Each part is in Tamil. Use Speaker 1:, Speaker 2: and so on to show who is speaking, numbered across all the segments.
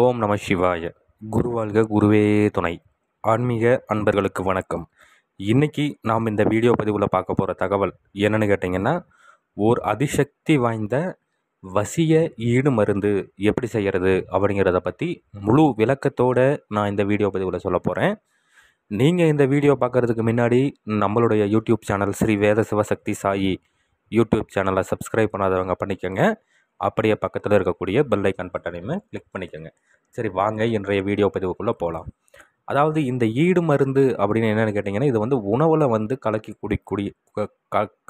Speaker 1: ஓம் நம சிவாய குருவாழ்க குருவே துணை ஆன்மீக அன்பர்களுக்கு வணக்கம் இன்றைக்கி நாம் இந்த வீடியோ பதிவில் பார்க்க போகிற தகவல் என்னென்னு கேட்டிங்கன்னா ஓர் அதிசக்தி வாய்ந்த வசிய ஈடு மருந்து எப்படி செய்கிறது அப்படிங்கிறத பற்றி முழு விளக்கத்தோடு நான் இந்த வீடியோ பதிவில் சொல்ல போகிறேன் நீங்கள் இந்த வீடியோ பார்க்குறதுக்கு முன்னாடி நம்மளுடைய YouTube channel Shri Veda Sivasakthi Sai YouTube சேனலை சப்ஸ்கிரைப் பண்ணாதவங்க பண்ணிக்கோங்க அப்படியே பக்கத்தில் இருக்கக்கூடிய பெல் பட்டனையுமே கிளிக் பண்ணிக்கோங்க சரி வாங்க இன்றைய வீடியோ பதிவுக்குள்ளே போகலாம் அதாவது இந்த ஈடு மருந்து அப்படின்னு என்னென்னு கேட்டிங்கன்னா இது வந்து உணவில் வந்து கலக்கி குடிக்கூடிய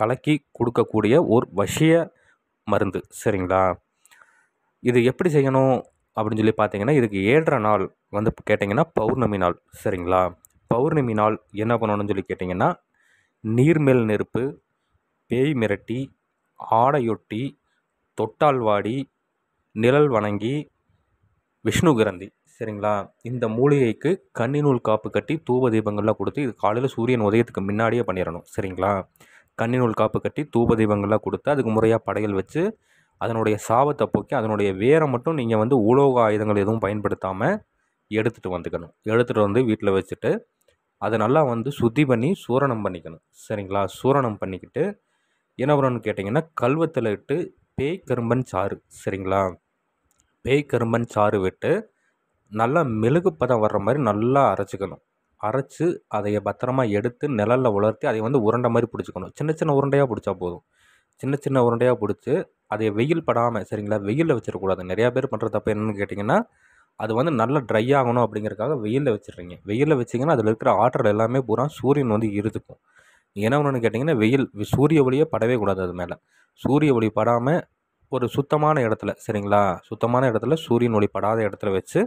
Speaker 1: கலக்கி கொடுக்கக்கூடிய ஒரு வசிய மருந்து சரிங்களா இது எப்படி செய்யணும் அப்படின்னு சொல்லி பார்த்தீங்கன்னா இதுக்கு ஏழரை நாள் வந்து கேட்டிங்கன்னா பௌர்ணமி நாள் சரிங்களா பௌர்ணமி நாள் என்ன பண்ணணும்னு சொல்லி கேட்டிங்கன்னா நீர்மேல் நெருப்பு பேய் மிரட்டி ஆடையொட்டி தொட்டால்வாடி நிழல் வணங்கி விஷ்ணு கிரந்தி சரிங்களா இந்த மூலிகைக்கு நூல் காப்பு கட்டி தூப தீபங்கள்லாம் கொடுத்து இது காலையில் சூரியன் உதயத்துக்கு முன்னாடியே பண்ணிடணும் சரிங்களா நூல் காப்பு கட்டி தூப தீபங்கள்லாம் கொடுத்து அதுக்கு முறையாக படையல் வச்சு அதனுடைய சாபத்தை போக்கி அதனுடைய வேரை மட்டும் நீங்கள் வந்து உலோக ஆயுதங்கள் எதுவும் பயன்படுத்தாமல் எடுத்துகிட்டு வந்துக்கணும் எடுத்துகிட்டு வந்து வீட்டில் வச்சுட்டு அதை நல்லா வந்து சுத்தி பண்ணி சூரணம் பண்ணிக்கணும் சரிங்களா சூரணம் பண்ணிக்கிட்டு என்ன பண்ணணும்னு கேட்டிங்கன்னா கல்வத்தில் இட்டு பேய் கரும்பன் சாறு சரிங்களா பேய் கரும்பன் சாறு விட்டு நல்லா மெழுகு பதம் வர்ற மாதிரி நல்லா அரைச்சிக்கணும் அரைச்சி அதை பத்திரமா எடுத்து நிழலில் உலர்த்தி அதை வந்து உருண்டை மாதிரி பிடிச்சிக்கணும் சின்ன சின்ன உருண்டையாக பிடிச்சா போதும் சின்ன சின்ன உருண்டையாக பிடிச்சி அதை வெயில் படாமல் சரிங்களா வெயிலில் வச்சிடக்கூடாது நிறையா பேர் பண்ணுற தப்பு என்னென்னு கேட்டிங்கன்னா அது வந்து நல்லா ட்ரை ஆகணும் அப்படிங்கிறக்காக வெயிலில் வச்சிடுறீங்க வெயிலில் வச்சிங்கன்னா அதில் இருக்கிற ஆற்றல் எல்லாமே பூரா சூரியன் வந்து இருந்துக்கும் ஏன்னா ஒன்று கேட்டிங்கன்னா வெயில் சூரிய ஒளியே படவே கூடாது அது மேலே சூரிய ஒளி படாமல் ஒரு சுத்தமான இடத்துல சரிங்களா சுத்தமான இடத்துல சூரியன் ஒளி படாத இடத்துல வச்சு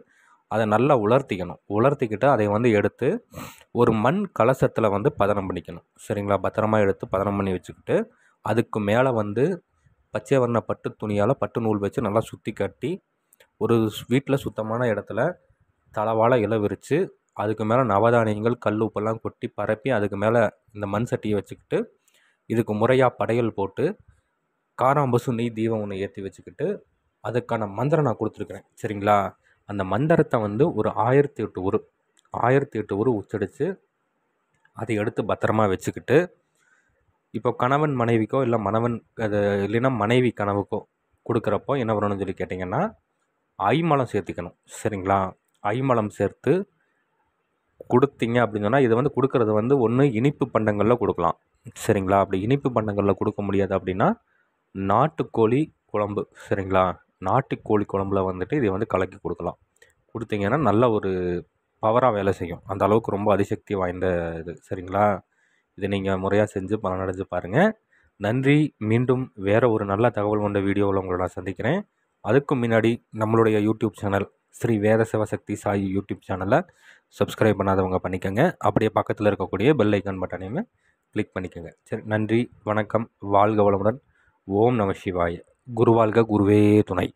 Speaker 1: அதை நல்லா உலர்த்திக்கணும் உலர்த்திக்கிட்டு அதை வந்து எடுத்து ஒரு மண் கலசத்தில் வந்து பதனம் பண்ணிக்கணும் சரிங்களா பத்திரமா எடுத்து பதனம் பண்ணி வச்சுக்கிட்டு அதுக்கு மேலே வந்து பச்சை வண்ண பட்டு துணியால் பட்டு நூல் வச்சு நல்லா சுற்றி கட்டி ஒரு வீட்டில் சுத்தமான இடத்துல தளவாழ இலை விரித்து அதுக்கு மேலே நவதானியங்கள் கல் உப்பெல்லாம் கொட்டி பரப்பி அதுக்கு மேலே இந்த மண் சட்டியை வச்சுக்கிட்டு இதுக்கு முறையாக படையல் போட்டு காராம்பசு நெய் தீபம் ஒன்று ஏற்றி வச்சுக்கிட்டு அதுக்கான மந்திரம் நான் கொடுத்துருக்குறேன் சரிங்களா அந்த மந்திரத்தை வந்து ஒரு ஆயிரத்தி எட்டு ஒரு ஆயிரத்தி எட்டு ஒரு உச்சடித்து அதை எடுத்து பத்திரமா வச்சுக்கிட்டு இப்போ கணவன் மனைவிக்கோ இல்லை மணவன் அது இல்லைன்னா மனைவி கனவுக்கோ கொடுக்குறப்போ என்ன வரணும்னு சொல்லி கேட்டிங்கன்னா ஐமலம் சேர்த்துக்கணும் சரிங்களா ஐமலம் சேர்த்து கொடுத்தீங்க அப்படின்னு சொன்னால் இது வந்து கொடுக்கறது வந்து ஒன்று இனிப்பு பண்டங்களில் கொடுக்கலாம் சரிங்களா அப்படி இனிப்பு பண்டங்களில் கொடுக்க முடியாது அப்படின்னா நாட்டுக்கோழி குழம்பு சரிங்களா நாட்டுக்கோழி குழம்புல வந்துட்டு இதை வந்து கலக்கி கொடுக்கலாம் கொடுத்தீங்கன்னா நல்ல ஒரு பவராக வேலை செய்யும் அந்த அளவுக்கு ரொம்ப அதிசக்தி வாய்ந்த இது சரிங்களா இதை நீங்கள் முறையாக செஞ்சு பலனடைஞ்சு பாருங்கள் நன்றி மீண்டும் வேறு ஒரு நல்ல தகவல் கொண்ட வீடியோவில் உங்களை நான் சந்திக்கிறேன் அதுக்கும் முன்னாடி நம்மளுடைய YouTube channel Shri Veda Sivasakthi Sai YouTube சேனலை சப்ஸ்கிரைப் பண்ணாதவங்க பண்ணிக்கோங்க அப்படியே பக்கத்தில் இருக்கக்கூடிய பெல் ஐக்கான் பட்டனையும் கிளிக் பண்ணிக்கோங்க சரி நன்றி வணக்கம் வாழ்க வளமுடன் ஓம் நம சிவாய குருவாழ்க குருவே துணை